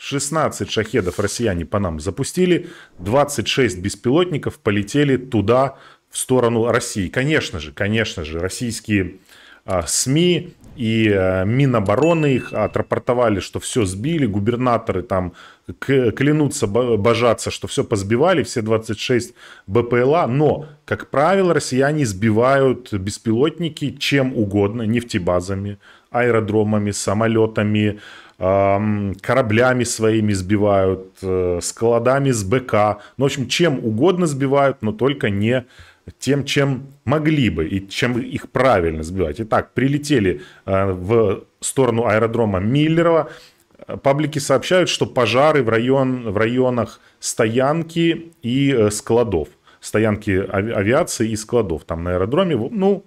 16 шахедов россияне по нам запустили, 26 беспилотников полетели туда, в сторону России. Конечно же, конечно же, российские а, СМИ и а, Минобороны их отрапортовали, что все сбили, губернаторы там клянутся, божатся, что все позбивали, все 26 БПЛА, но, как правило, россияне сбивают беспилотники чем угодно, нефтебазами, аэродромами, самолетами, кораблями своими сбивают, э, складами с БК. Ну, в общем, чем угодно сбивают, но только не тем, чем могли бы и чем их правильно сбивать. Итак, прилетели э, в сторону аэродрома Миллерова. Э, паблики сообщают, что пожары в, район, в районах стоянки и складов. Стоянки авиации и складов там на аэродроме. Ну,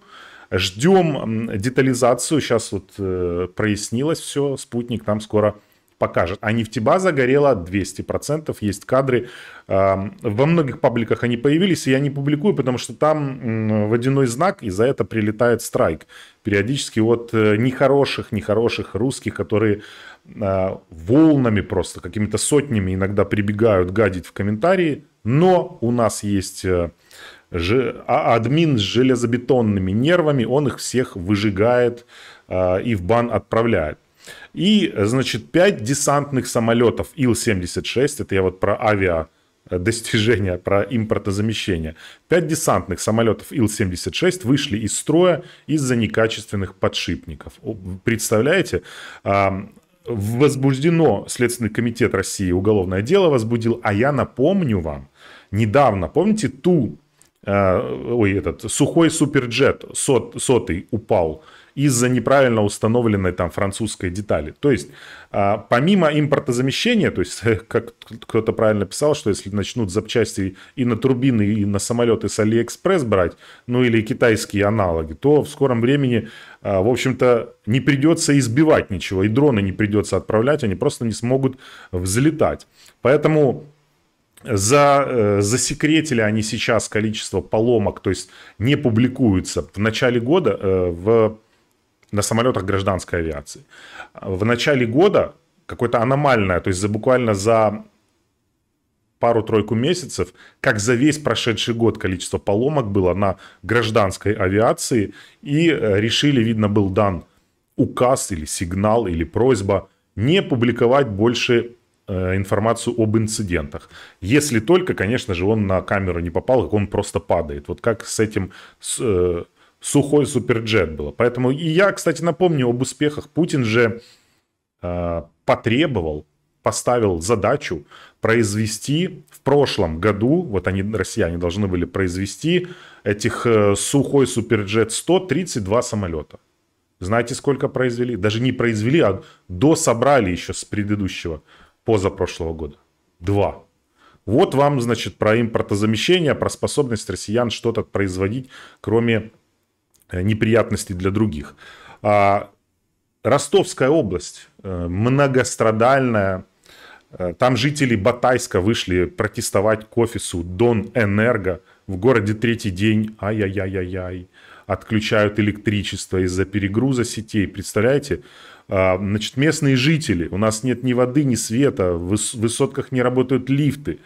Ждем детализацию. Сейчас вот э, прояснилось все. Спутник нам скоро покажет. А нефтебаза горела 200%. Есть кадры. Во многих пабликах они появились. И я не публикую, потому что там водяной знак, и за это прилетает страйк. Периодически от э, нехороших, нехороших русских, которые а, волнами просто, какими-то сотнями иногда прибегают гадить в комментарии. Но у нас есть э, же, а админ с железобетонными нервами, он их всех выжигает э, и в бан отправляет. И, значит, 5 десантных самолетов Ил-76, это я вот про авиа э, достижения, про импортозамещение. 5 десантных самолетов Ил-76 вышли из строя из-за некачественных подшипников. Представляете, а, возбуждено Следственный комитет России уголовное дело возбудил, а я напомню вам, недавно, помните ту Э, ой, этот сухой суперджет сот, сотый упал из-за неправильно установленной там французской детали. То есть э, помимо импортозамещения, то есть как кто-то правильно писал, что если начнут запчасти и на турбины, и на самолеты с Алиэкспресс брать, ну или китайские аналоги, то в скором времени, э, в общем-то, не придется избивать ничего, и дроны не придется отправлять, они просто не смогут взлетать. Поэтому за, э, засекретили они сейчас количество поломок, то есть не публикуются в начале года э, в, на самолетах гражданской авиации. В начале года какое-то аномальное, то есть за, буквально за пару-тройку месяцев, как за весь прошедший год количество поломок было на гражданской авиации, и э, решили, видно, был дан указ или сигнал или просьба не публиковать больше Э, информацию об инцидентах. Если только, конечно же, он на камеру не попал, как он просто падает. Вот как с этим с, э, сухой суперджет было. Поэтому и я, кстати, напомню об успехах. Путин же э, потребовал, поставил задачу произвести в прошлом году, вот они, россияне, должны были произвести этих э, сухой суперджет 132 самолета. Знаете, сколько произвели? Даже не произвели, а дособрали еще с предыдущего позапрошлого года. Два. Вот вам, значит, про импортозамещение, про способность россиян что-то производить, кроме э, неприятностей для других. А, Ростовская область, э, многострадальная, э, там жители Батайска вышли протестовать к офису Донэнерго. В городе третий день, ай-яй-яй-яй-яй, отключают электричество из-за перегруза сетей. Представляете, а, значит, местные жители, у нас нет ни воды, ни света, в высотках не работают лифты.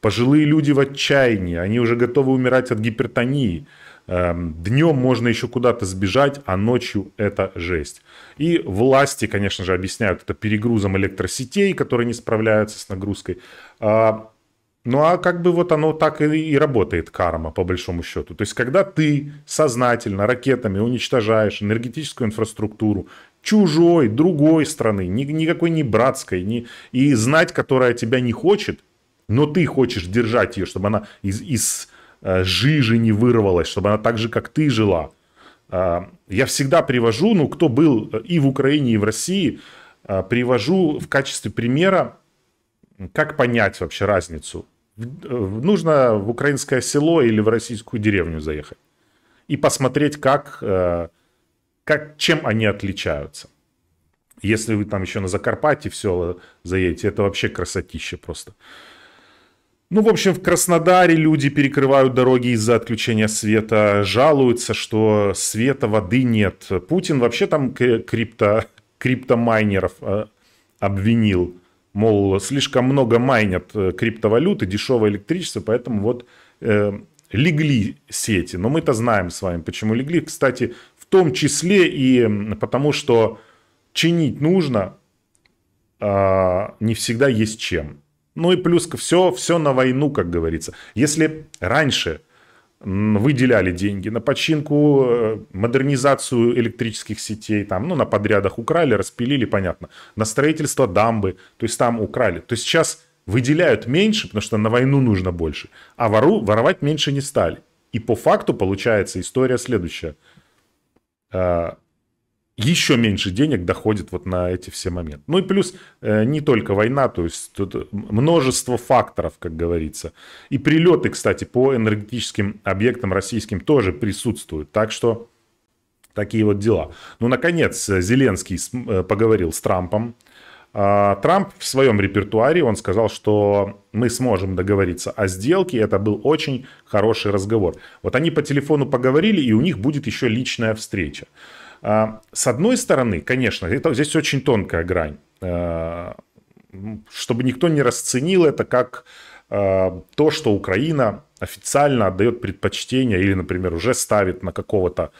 Пожилые люди в отчаянии, они уже готовы умирать от гипертонии. Эм, днем можно еще куда-то сбежать, а ночью это жесть. И власти, конечно же, объясняют это перегрузом электросетей, которые не справляются с нагрузкой. А, ну а как бы вот оно так и, работает, карма, по большому счету. То есть, когда ты сознательно ракетами уничтожаешь энергетическую инфраструктуру, чужой, другой страны, ни, никакой не братской, ни, и знать, которая тебя не хочет, но ты хочешь держать ее, чтобы она из, из э, жижи не вырвалась, чтобы она так же, как ты жила. Э, я всегда привожу, ну, кто был э, и в Украине, и в России, э, привожу в качестве примера, как понять вообще разницу. Нужно в украинское село или в российскую деревню заехать и посмотреть, как э, как, чем они отличаются? Если вы там еще на Закарпатье все заедете, это вообще красотища просто. Ну, в общем, в Краснодаре люди перекрывают дороги из-за отключения света, жалуются, что света, воды нет. Путин вообще там крипто, криптомайнеров э, обвинил. Мол, слишком много майнят э, криптовалюты, дешевое электричество, поэтому вот э, легли сети. Но мы-то знаем с вами, почему легли. Кстати, том числе и потому, что чинить нужно, а, не всегда есть чем. Ну и плюс все, все на войну, как говорится. Если раньше выделяли деньги на починку, э, модернизацию электрических сетей, там, ну, на подрядах украли, распилили, понятно, на строительство дамбы, то есть там украли. То есть сейчас выделяют меньше, потому что на войну нужно больше, а вору, воровать меньше не стали. И по факту получается история следующая. А, еще меньше денег доходит вот на эти все моменты. Ну и плюс э, не только война, то есть тут э, множество факторов, как говорится. И прилеты, кстати, по энергетическим объектам российским тоже присутствуют. Так что такие вот дела. Ну, наконец, Зеленский э, поговорил с Трампом. А, Трамп в своем репертуаре, он сказал, что мы сможем договориться о сделке. Это был очень хороший разговор. Вот они по телефону поговорили, и у них будет еще личная встреча. А, с одной стороны, конечно, это, здесь очень тонкая грань, а, чтобы никто не расценил это как то, что Украина официально отдает предпочтение или, например, уже ставит на какого-то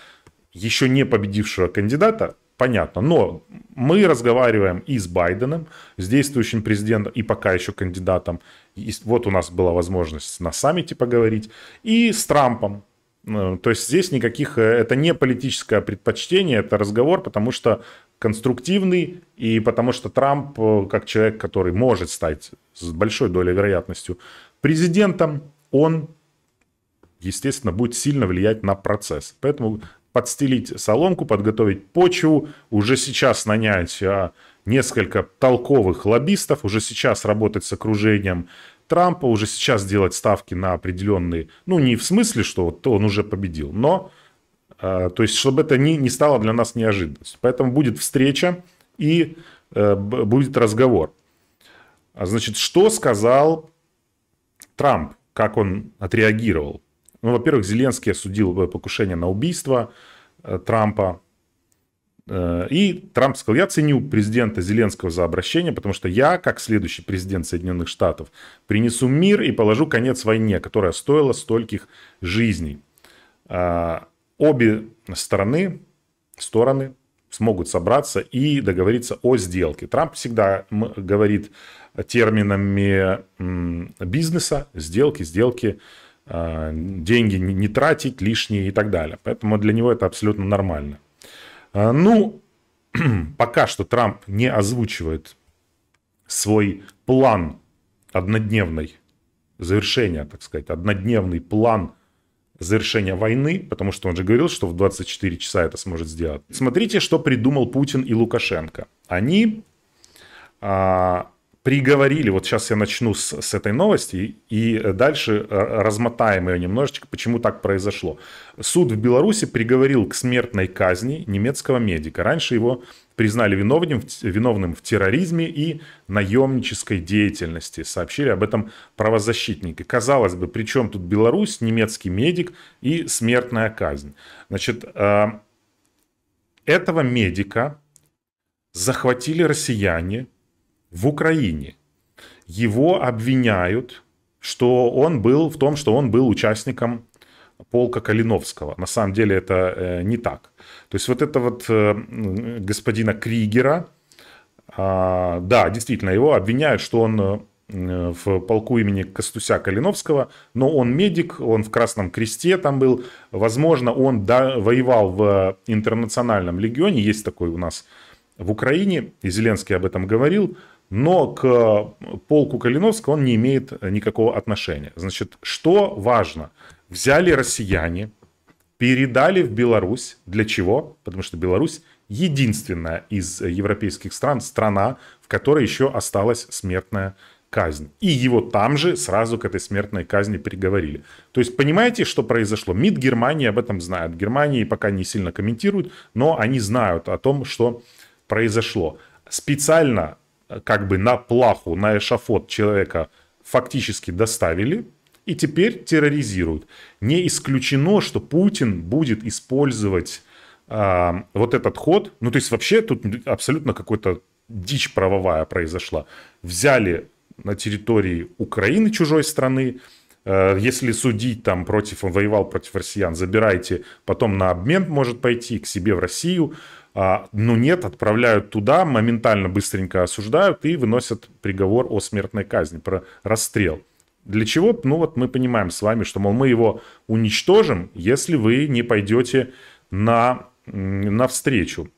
еще не победившего кандидата, понятно. Но мы разговариваем и с Байденом, с действующим президентом и пока еще кандидатом. И вот у нас была возможность на саммите поговорить. И с Трампом. Э, то есть здесь никаких... Э, это не политическое предпочтение, это разговор, потому что конструктивный, и потому что Трамп, э, как человек, который может стать с большой долей вероятностью президентом, он естественно, будет сильно влиять на процесс. Поэтому подстелить соломку, подготовить почву, уже сейчас нанять а, несколько толковых лоббистов, уже сейчас работать с окружением Трампа, уже сейчас делать ставки на определенные, ну не в смысле, что вот он уже победил, но а, то есть, чтобы это не, не стало для нас неожиданностью. Поэтому будет встреча и э, будет разговор. А Значит, что сказал Трамп, как он отреагировал? Ну, во-первых, Зеленский осудил э, покушение на убийство э, Трампа. Э, и Трамп сказал, я ценю президента Зеленского за обращение, потому что я, как следующий президент Соединенных Штатов, принесу мир и положу конец войне, которая стоила стольких жизней. Обе стороны, стороны смогут собраться и договориться о сделке. Трамп всегда говорит терминами бизнеса, сделки, сделки, а, деньги не тратить лишние и так далее. Поэтому для него это абсолютно нормально. А, ну, пока что Трамп не озвучивает свой план однодневной завершения, так сказать, однодневный план завершения войны, потому что он же говорил, что в 24 часа это сможет сделать. Смотрите, что придумал Путин и Лукашенко. Они а, приговорили, вот сейчас я начну с, с этой новости и э, дальше э, размотаем ее немножечко, почему так произошло. Суд в Беларуси приговорил к смертной казни немецкого медика. Раньше его признали виновным, виновным в терроризме и наемнической деятельности. Сообщили об этом правозащитники. Казалось бы, при чем тут Беларусь, немецкий медик и смертная казнь? Значит, э, этого медика захватили россияне – в Украине. Его обвиняют, что он был в том, что он был участником полка Калиновского. На самом деле это э, не так. То есть вот это вот э, господина Кригера, а, да, действительно, его обвиняют, что он э, в полку имени Костуся Калиновского, но он медик, он в Красном Кресте там был, возможно, он до, воевал в интернациональном легионе, есть такой у нас в Украине, и Зеленский об этом говорил, но к э, полку Калиновского он не имеет никакого отношения. Значит, что важно? Взяли россияне, передали в Беларусь. Для чего? Потому что Беларусь единственная из европейских стран, страна, в которой еще осталась смертная казнь. И его там же сразу к этой смертной казни приговорили. То есть понимаете, что произошло? МИД Германии об этом знает. Германии пока не сильно комментируют, но они знают о том, что произошло. Специально как бы на плаху, на эшафот человека фактически доставили и теперь терроризируют. Не исключено, что Путин будет использовать а, вот этот ход. Ну, то есть вообще тут абсолютно какой-то дичь правовая произошла. Взяли на территории Украины чужой страны, э, если судить там против, он воевал против россиян, забирайте, потом на обмен может пойти к себе в Россию. А, Но ну нет, отправляют туда, моментально быстренько осуждают и выносят приговор о смертной казни, про расстрел. Для чего? Ну вот мы понимаем с вами, что, мол, мы его уничтожим, если вы не пойдете на, на встречу.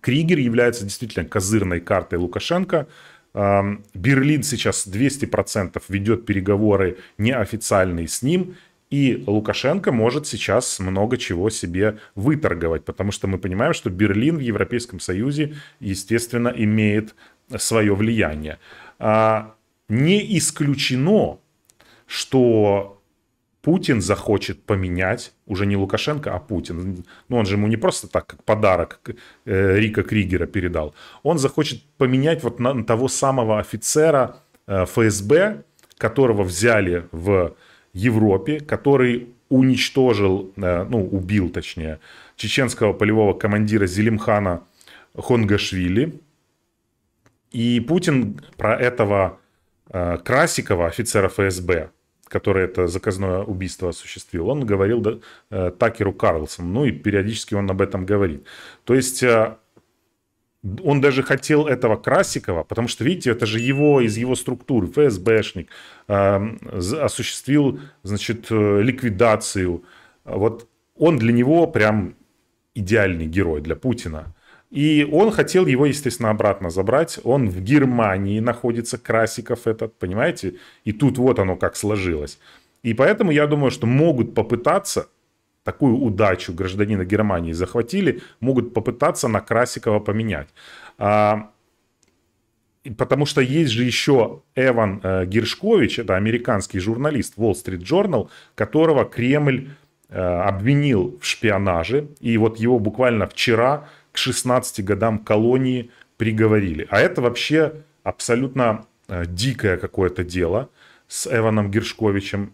Кригер является действительно козырной картой Лукашенко. Эм, Берлин сейчас 200% ведет переговоры неофициальные с ним. И Лукашенко может сейчас много чего себе выторговать, потому что мы понимаем, что Берлин в Европейском Союзе, естественно, имеет свое влияние. А, не исключено, что Путин захочет поменять, уже не Лукашенко, а Путин. Ну, он же ему не просто так, как подарок э, Рика Кригера передал. Он захочет поменять вот на, того самого офицера э, ФСБ, которого взяли в Европе, который уничтожил, э, ну, убил, точнее, чеченского полевого командира Зелимхана Хонгашвили. И Путин про этого э, Красикова, офицера ФСБ, который это заказное убийство осуществил, он говорил да, э, Такеру Карлсону, ну и периодически он об этом говорит. То есть он даже хотел этого Красикова, потому что, видите, это же его, из его структуры, ФСБшник, э, осуществил, значит, э, ликвидацию. Вот он для него прям идеальный герой для Путина. И он хотел его, естественно, обратно забрать. Он в Германии находится, Красиков этот, понимаете? И тут вот оно как сложилось. И поэтому я думаю, что могут попытаться такую удачу гражданина Германии захватили, могут попытаться на Красикова поменять. А, потому что есть же еще Эван э, Гершкович, это американский журналист Wall Street Journal, которого Кремль э, обвинил в шпионаже. И вот его буквально вчера к 16 годам колонии приговорили. А это вообще абсолютно э, дикое какое-то дело с Эваном Гершковичем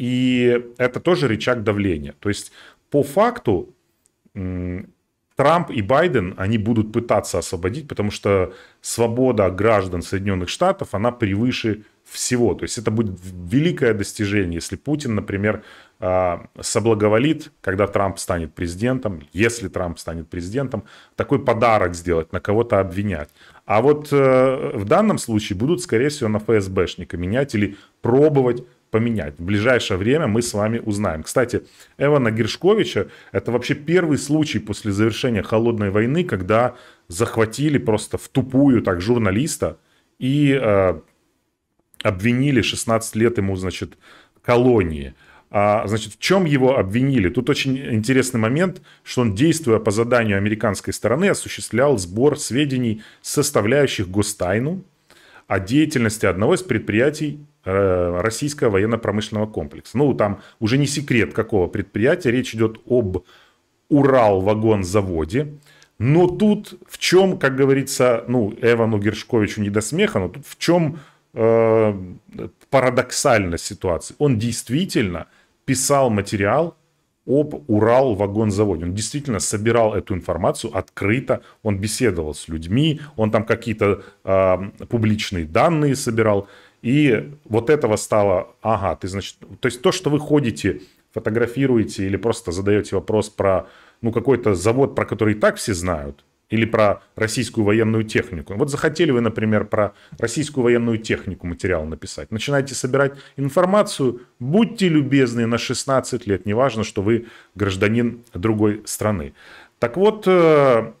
и это тоже рычаг давления. То есть по факту Трамп и Байден, они будут пытаться освободить, потому что свобода граждан Соединенных Штатов, она превыше всего. То есть это будет великое достижение, если Путин, например, а, соблаговолит, когда Трамп станет президентом, если Трамп станет президентом, такой подарок сделать, на кого-то обвинять. А вот э, в данном случае будут, скорее всего, на ФСБшника менять или пробовать поменять. В ближайшее время мы с вами узнаем. Кстати, Эвана Гершковича это вообще первый случай после завершения холодной войны, когда захватили просто в тупую так журналиста и э, обвинили 16 лет ему, значит, колонии. А, значит, в чем его обвинили? Тут очень интересный момент, что он, действуя по заданию американской стороны, осуществлял сбор сведений, составляющих гостайну о деятельности одного из предприятий Э, российского военно-промышленного комплекса. Ну, там уже не секрет какого предприятия, речь идет об Урал-вагонзаводе. Но тут в чем, как говорится, ну, Эвану Гершковичу не до смеха, но тут в чем э, парадоксальность ситуации. Он действительно писал материал об Урал-вагонзаводе. Он действительно собирал эту информацию открыто, он беседовал с людьми, он там какие-то э, публичные данные собирал. И вот этого стало, ага, ты, значит, то есть то, что вы ходите, фотографируете или просто задаете вопрос про, ну, какой-то завод, про который и так все знают, или про российскую военную технику. Вот захотели вы, например, про российскую военную технику материал написать. Начинаете собирать информацию, будьте любезны, на 16 лет, неважно, что вы гражданин другой страны. Так вот, э,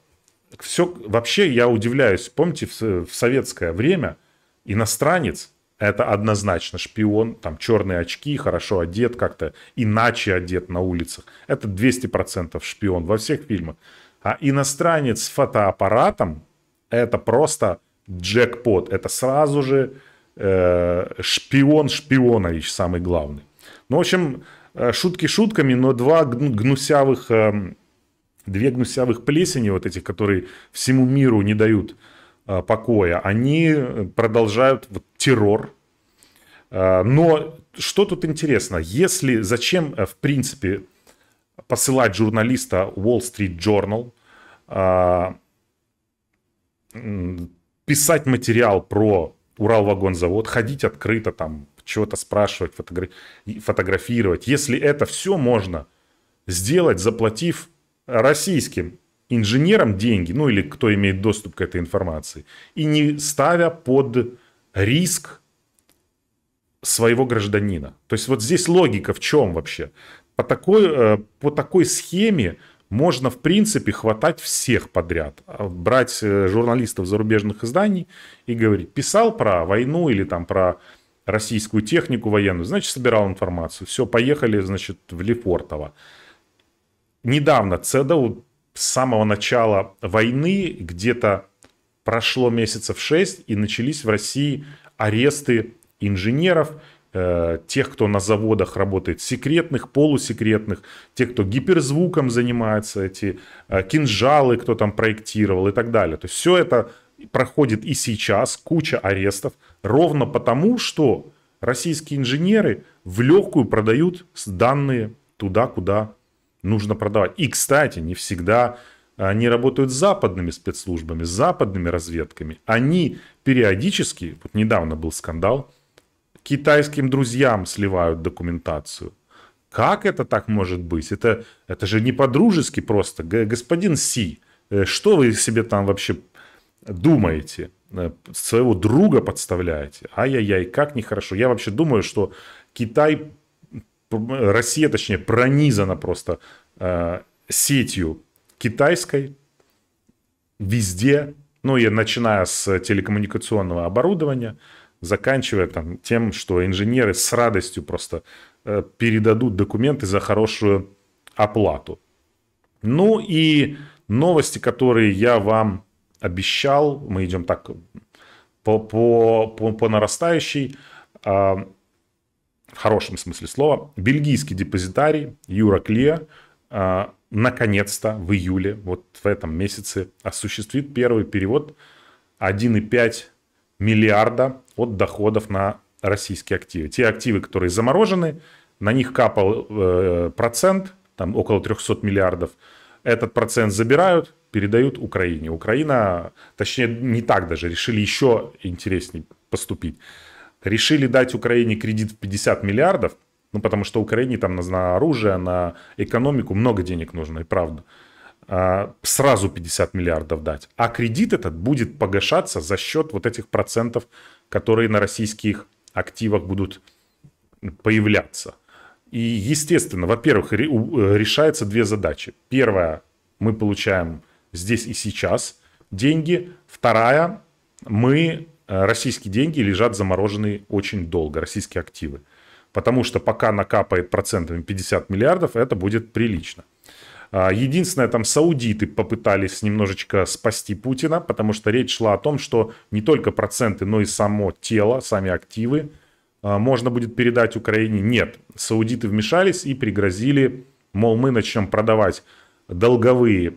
все, вообще я удивляюсь, помните, в советское время иностранец это однозначно шпион, там черные очки, хорошо одет как-то, иначе одет на улицах. Это 200% шпион во всех фильмах. А иностранец с фотоаппаратом, это просто джекпот. Это сразу же э, шпион Шпионович самый главный. Ну, в общем, э, шутки шутками, но два гнусявых, э, две гнусявых плесени вот этих, которые всему миру не дают Э, покоя, они э, продолжают террор. Э, но что тут интересно, если зачем, в принципе, посылать журналиста Wall Street Journal, писать материал про Уралвагонзавод, ходить открыто там, чего-то спрашивать, фотограф... фотографировать. Если это все можно сделать, заплатив российским инженерам деньги, ну или кто имеет доступ к этой информации, и не ставя под риск своего гражданина. То есть вот здесь логика в чем вообще? По такой, э, по такой схеме можно, в принципе, хватать всех подряд. А брать э, журналистов зарубежных изданий и говорить, писал про войну или там про российскую технику военную, значит, собирал информацию. Все, поехали, значит, в Лефортово. Недавно ЦЕДАУ с самого начала войны, где-то прошло месяцев 6, и начались в России аресты инженеров, э, тех, кто на заводах работает, секретных, полусекретных, тех, кто гиперзвуком занимается, эти э, кинжалы, кто там проектировал и так далее. То есть все это проходит и сейчас, куча арестов, ровно потому, что российские инженеры в легкую продают данные туда, куда нужно продавать. И, кстати, не всегда а, они работают с западными спецслужбами, с западными разведками. Они периодически, вот недавно был скандал, китайским друзьям сливают документацию. Как это так может быть? Это, это же не по-дружески просто. Господин Си, э, что вы себе там вообще думаете? Э, своего друга подставляете? Ай-яй-яй, как нехорошо. Я вообще думаю, что Китай Россия, точнее, пронизана просто э, сетью китайской везде, ну и начиная с телекоммуникационного оборудования, заканчивая там тем, что инженеры с радостью просто э, передадут документы за хорошую оплату. Ну и новости, которые я вам обещал, мы идем так по, по, по, по нарастающей. Э, в хорошем смысле слова, бельгийский депозитарий Юра Клия а, наконец-то в июле, вот в этом месяце, осуществит первый перевод 1,5 миллиарда от доходов на российские активы. Те активы, которые заморожены, на них капал э, процент, там около 300 миллиардов. Этот процент забирают, передают Украине. Украина, точнее, не так даже, решили еще интереснее поступить решили дать Украине кредит в 50 миллиардов, ну, потому что Украине там на оружие, на экономику много денег нужно, и правда. А, сразу 50 миллиардов дать. А кредит этот будет погашаться за счет вот этих процентов, которые на российских активах будут появляться. И, естественно, во-первых, решаются две задачи. Первая, мы получаем здесь и сейчас деньги. Вторая, мы Э, российские деньги лежат замороженные очень долго, российские активы. Потому что пока накапает процентами 50 миллиардов, это будет прилично. А, единственное, там саудиты попытались немножечко спасти Путина, потому что речь шла о том, что не только проценты, но и само тело, сами активы а, можно будет передать Украине. Нет, саудиты вмешались и пригрозили, мол, мы начнем продавать долговые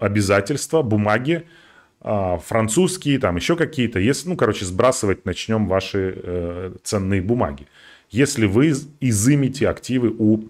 обязательства, бумаги, а, французские, там еще какие-то. Если, ну, короче, сбрасывать начнем ваши э, ценные бумаги. Если вы изымите активы у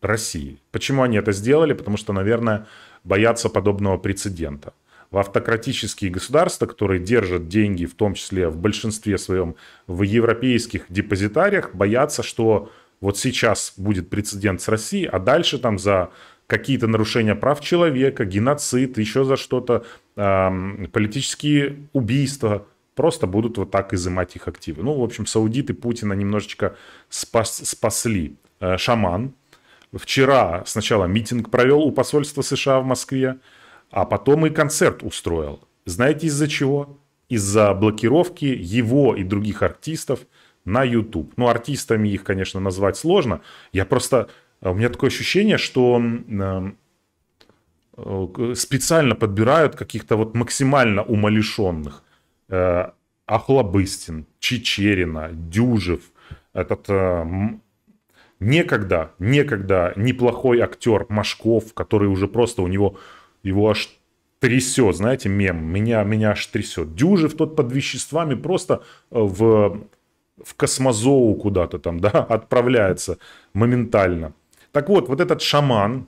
России. Почему они это сделали? Потому что, наверное, боятся подобного прецедента. В автократические государства, которые держат деньги, в том числе в большинстве своем в европейских депозитариях, боятся, что вот сейчас будет прецедент с Россией, а дальше там за какие-то нарушения прав человека, геноцид, еще за что-то, политические убийства, просто будут вот так изымать их активы. Ну, в общем, саудиты Путина немножечко спас, спасли. Э, шаман вчера сначала митинг провел у посольства США в Москве, а потом и концерт устроил. Знаете из-за чего? Из-за блокировки его и других артистов на YouTube. Ну, артистами их, конечно, назвать сложно. Я просто а у меня такое ощущение, что э, специально подбирают каких-то вот максимально умалишенных. Э, Ахлобыстин, Чечерина, Дюжев, этот э, некогда, некогда неплохой актер Машков, который уже просто у него, его аж трясет, знаете, мем, меня, меня аж трясет. Дюжев тот под веществами просто в, в космозоу куда-то там, да, отправляется моментально. Так вот, вот этот шаман,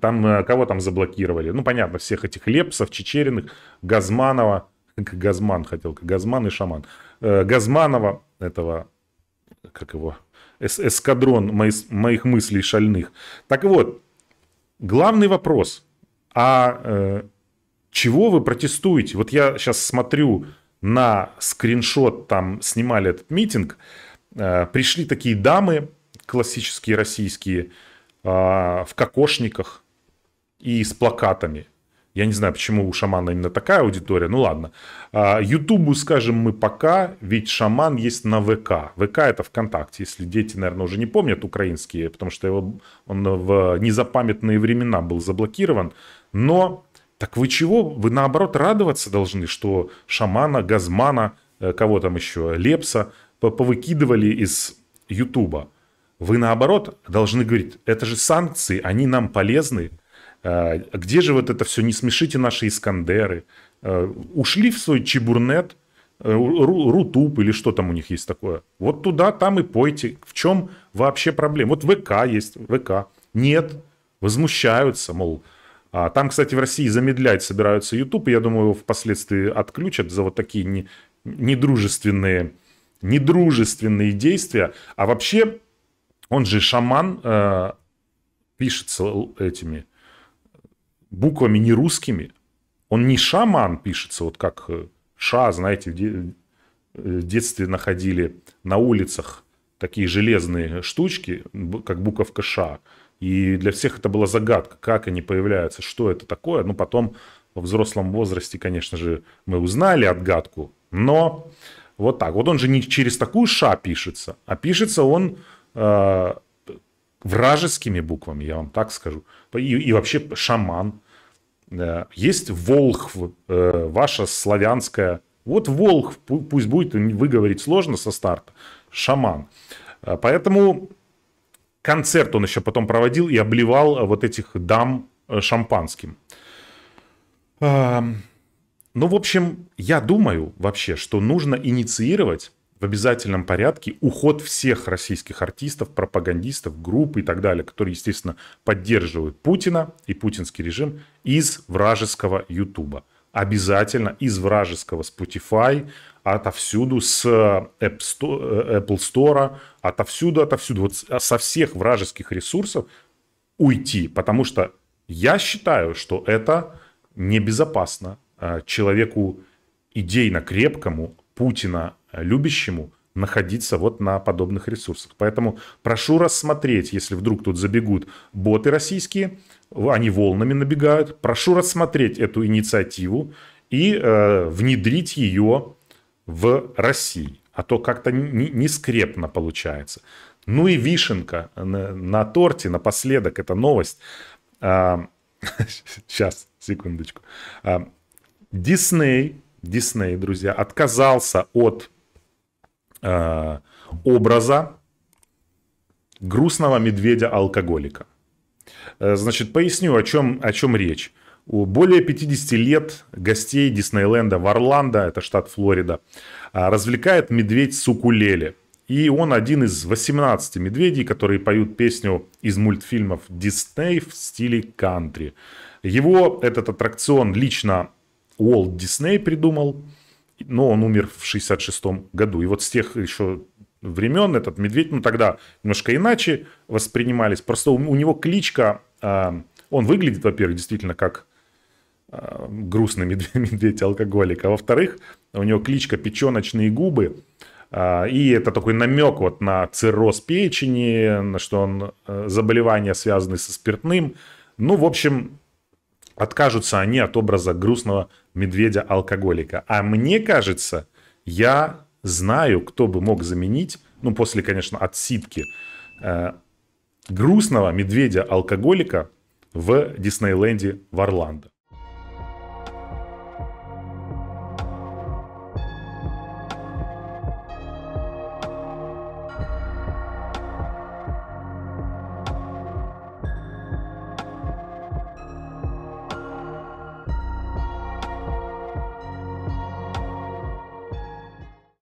там э, кого там заблокировали? Ну, понятно, всех этих Лепсов, Чечериных, Газманова. Газман хотел, Газман и шаман. Э, Газманова, этого, как его, эскадрон моих, мыслей шальных. Так вот, главный вопрос. А э, чего вы протестуете? Вот я сейчас смотрю на скриншот, там снимали этот митинг. пришли такие дамы, классические российские, а, в кокошниках и с плакатами. Я не знаю, почему у шамана именно такая аудитория, ну ладно. А, Ютубу скажем мы пока, ведь шаман есть на ВК. ВК это ВКонтакте, если дети, наверное, уже не помнят украинские, потому что его, он в незапамятные времена был заблокирован. Но так вы чего? Вы наоборот радоваться должны, что шамана, газмана, э, кого там еще, лепса повыкидывали из Ютуба. Вы наоборот должны говорить, это же санкции, они нам полезны. А, где же вот это все, не смешите наши Искандеры. А, ушли в свой чебурнет, а, Рутуб или что там у них есть такое. Вот туда, там и пойте. В чем вообще проблема? Вот ВК есть, ВК. Нет, возмущаются, мол, а там, кстати, в России замедлять собираются YouTube, и я думаю, его впоследствии отключат за вот такие не, недружественные, недружественные действия. А вообще он же шаман э, пишется этими буквами не русскими. Он не шаман пишется, вот как э, ша, знаете, в, э, в детстве находили на улицах такие железные штучки, как буковка ша. И для всех это была загадка, как они появляются, что это такое. Ну, потом во взрослом возрасте, конечно же, мы узнали отгадку. Но вот так. Вот он же не через такую ша пишется, а пишется он э, вражескими буквами, я вам так скажу, и, и вообще шаман. Э, есть волх, э, ваша славянская, вот волх, пусть будет, выговорить сложно со старта, шаман. Э, поэтому концерт он еще потом проводил и обливал вот этих дам э, шампанским. Ну, в общем, я думаю вообще, что нужно инициировать в обязательном порядке уход всех российских артистов, пропагандистов, групп и так далее, которые, естественно, поддерживают Путина и путинский режим из вражеского Ютуба. Обязательно из вражеского Spotify, отовсюду с э, э, Apple Store, отовсюду, отовсюду, вот со всех вражеских ресурсов уйти, потому что я считаю, что это небезопасно э, человеку идейно крепкому Путина Э, любящему находиться вот на подобных ресурсах. Поэтому прошу рассмотреть, если вдруг тут забегут боты российские, они волнами набегают, прошу рассмотреть эту инициативу и э, внедрить ее в Россию, А то как-то не, не скрепно получается. Ну и вишенка на, на торте напоследок, это новость. А, сейчас, секундочку. А, Дисней, а, Дисней, друзья, отказался от э, образа грустного медведя-алкоголика. Э, значит, поясню, о чем, о чем речь. У Более 50 лет гостей Диснейленда в Орландо, это штат Флорида, э, развлекает медведь Сукулеле. И он один из 18 медведей, которые поют песню из мультфильмов Дисней в стиле кантри. Его этот аттракцион лично Уолт Дисней придумал – но он умер в 66 году. И вот с тех еще времен этот медведь, ну тогда немножко иначе воспринимались. Просто у, у него кличка, э, он выглядит, во-первых, действительно как э, грустный медведь-алкоголик, а во-вторых, у него кличка «печеночные губы», а, и это такой намек вот на цирроз печени, на что он э, заболевания связаны со спиртным. Ну, в общем, откажутся они от образа грустного медведя-алкоголика. А мне кажется, я знаю, кто бы мог заменить, ну, после, конечно, отсидки, э, грустного медведя-алкоголика в Диснейленде в Орландо.